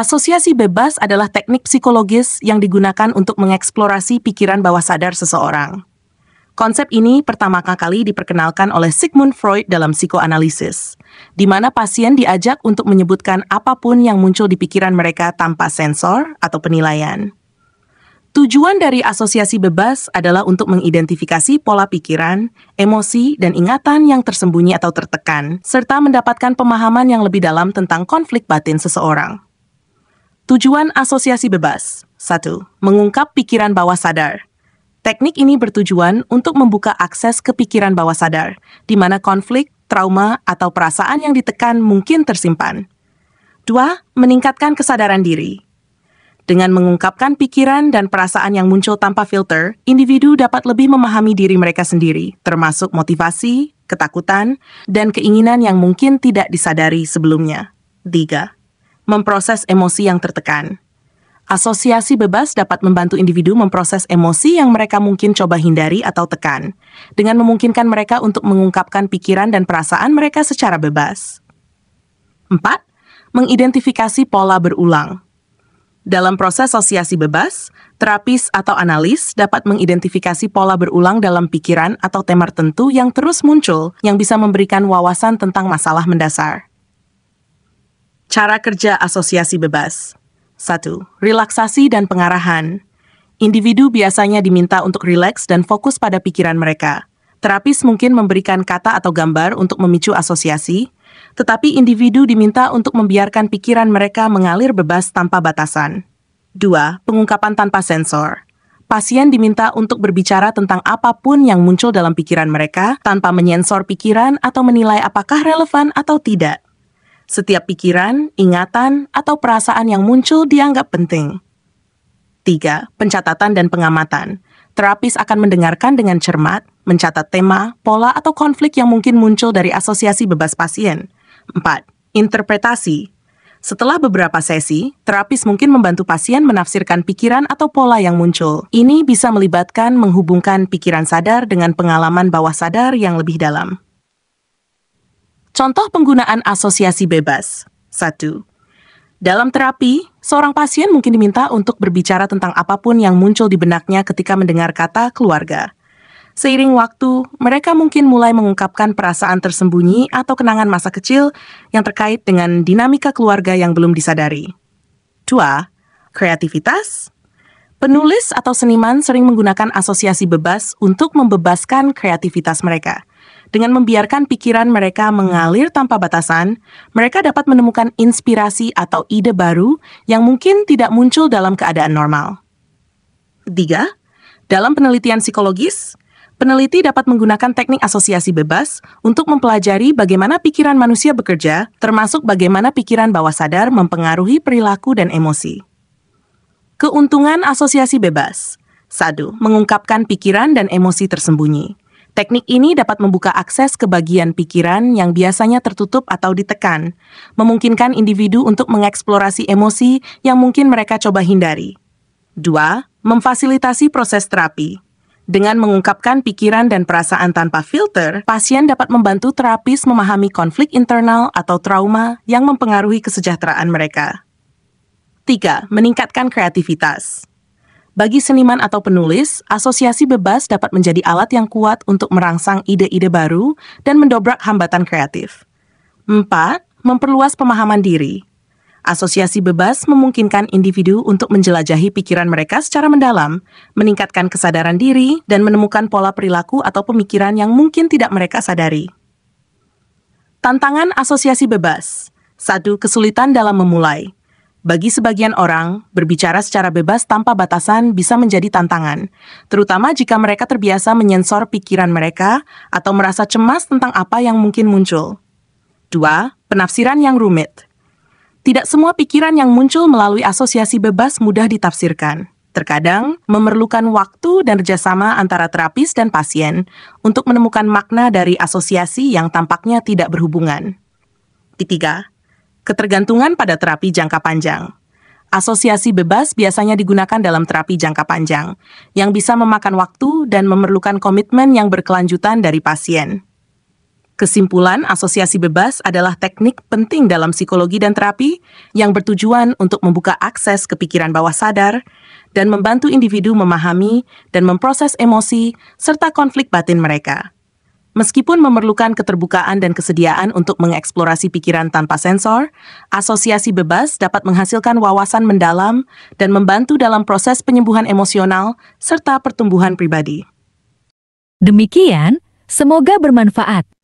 Asosiasi bebas adalah teknik psikologis yang digunakan untuk mengeksplorasi pikiran bawah sadar seseorang. Konsep ini pertama kali diperkenalkan oleh Sigmund Freud dalam psikoanalisis, di mana pasien diajak untuk menyebutkan apapun yang muncul di pikiran mereka tanpa sensor atau penilaian. Tujuan dari asosiasi bebas adalah untuk mengidentifikasi pola pikiran, emosi, dan ingatan yang tersembunyi atau tertekan, serta mendapatkan pemahaman yang lebih dalam tentang konflik batin seseorang. Tujuan asosiasi bebas. 1. Mengungkap pikiran bawah sadar. Teknik ini bertujuan untuk membuka akses ke pikiran bawah sadar, di mana konflik, trauma, atau perasaan yang ditekan mungkin tersimpan. 2. Meningkatkan kesadaran diri. Dengan mengungkapkan pikiran dan perasaan yang muncul tanpa filter, individu dapat lebih memahami diri mereka sendiri, termasuk motivasi, ketakutan, dan keinginan yang mungkin tidak disadari sebelumnya. 3 memproses emosi yang tertekan. Asosiasi bebas dapat membantu individu memproses emosi yang mereka mungkin coba hindari atau tekan, dengan memungkinkan mereka untuk mengungkapkan pikiran dan perasaan mereka secara bebas. 4. Mengidentifikasi pola berulang. Dalam proses asosiasi bebas, terapis atau analis dapat mengidentifikasi pola berulang dalam pikiran atau tema tertentu yang terus muncul yang bisa memberikan wawasan tentang masalah mendasar. Cara kerja asosiasi bebas. 1. Relaksasi dan pengarahan. Individu biasanya diminta untuk rileks dan fokus pada pikiran mereka. Terapis mungkin memberikan kata atau gambar untuk memicu asosiasi, tetapi individu diminta untuk membiarkan pikiran mereka mengalir bebas tanpa batasan. 2. Pengungkapan tanpa sensor. Pasien diminta untuk berbicara tentang apapun yang muncul dalam pikiran mereka tanpa menyensor pikiran atau menilai apakah relevan atau tidak. Setiap pikiran, ingatan, atau perasaan yang muncul dianggap penting. 3. Pencatatan dan pengamatan. Terapis akan mendengarkan dengan cermat, mencatat tema, pola, atau konflik yang mungkin muncul dari asosiasi bebas pasien. 4. Interpretasi. Setelah beberapa sesi, terapis mungkin membantu pasien menafsirkan pikiran atau pola yang muncul. Ini bisa melibatkan menghubungkan pikiran sadar dengan pengalaman bawah sadar yang lebih dalam. Contoh penggunaan asosiasi bebas. 1. Dalam terapi, seorang pasien mungkin diminta untuk berbicara tentang apapun yang muncul di benaknya ketika mendengar kata keluarga. Seiring waktu, mereka mungkin mulai mengungkapkan perasaan tersembunyi atau kenangan masa kecil yang terkait dengan dinamika keluarga yang belum disadari. 2. Kreativitas Penulis atau seniman sering menggunakan asosiasi bebas untuk membebaskan kreativitas mereka. Dengan membiarkan pikiran mereka mengalir tanpa batasan, mereka dapat menemukan inspirasi atau ide baru yang mungkin tidak muncul dalam keadaan normal. Tiga, dalam penelitian psikologis, peneliti dapat menggunakan teknik asosiasi bebas untuk mempelajari bagaimana pikiran manusia bekerja, termasuk bagaimana pikiran bawah sadar mempengaruhi perilaku dan emosi. Keuntungan asosiasi bebas. Satu, mengungkapkan pikiran dan emosi tersembunyi. Teknik ini dapat membuka akses ke bagian pikiran yang biasanya tertutup atau ditekan, memungkinkan individu untuk mengeksplorasi emosi yang mungkin mereka coba hindari. 2. Memfasilitasi proses terapi. Dengan mengungkapkan pikiran dan perasaan tanpa filter, pasien dapat membantu terapis memahami konflik internal atau trauma yang mempengaruhi kesejahteraan mereka. 3. Meningkatkan kreativitas. Bagi seniman atau penulis, asosiasi bebas dapat menjadi alat yang kuat untuk merangsang ide-ide baru dan mendobrak hambatan kreatif. 4. Memperluas pemahaman diri. Asosiasi bebas memungkinkan individu untuk menjelajahi pikiran mereka secara mendalam, meningkatkan kesadaran diri, dan menemukan pola perilaku atau pemikiran yang mungkin tidak mereka sadari. Tantangan asosiasi bebas. Satu, Kesulitan dalam memulai. Bagi sebagian orang, berbicara secara bebas tanpa batasan bisa menjadi tantangan, terutama jika mereka terbiasa menyensor pikiran mereka atau merasa cemas tentang apa yang mungkin muncul. 2. Penafsiran yang rumit. Tidak semua pikiran yang muncul melalui asosiasi bebas mudah ditafsirkan. Terkadang, memerlukan waktu dan kerjasama antara terapis dan pasien untuk menemukan makna dari asosiasi yang tampaknya tidak berhubungan. Ketiga, ketergantungan pada terapi jangka panjang. Asosiasi bebas biasanya digunakan dalam terapi jangka panjang, yang bisa memakan waktu dan memerlukan komitmen yang berkelanjutan dari pasien. Kesimpulan, asosiasi bebas adalah teknik penting dalam psikologi dan terapi yang bertujuan untuk membuka akses ke pikiran bawah sadar dan membantu individu memahami dan memproses emosi serta konflik batin mereka. Meskipun memerlukan keterbukaan dan kesediaan untuk mengeksplorasi pikiran tanpa sensor, asosiasi bebas dapat menghasilkan wawasan mendalam dan membantu dalam proses penyembuhan emosional serta pertumbuhan pribadi. Demikian, semoga bermanfaat.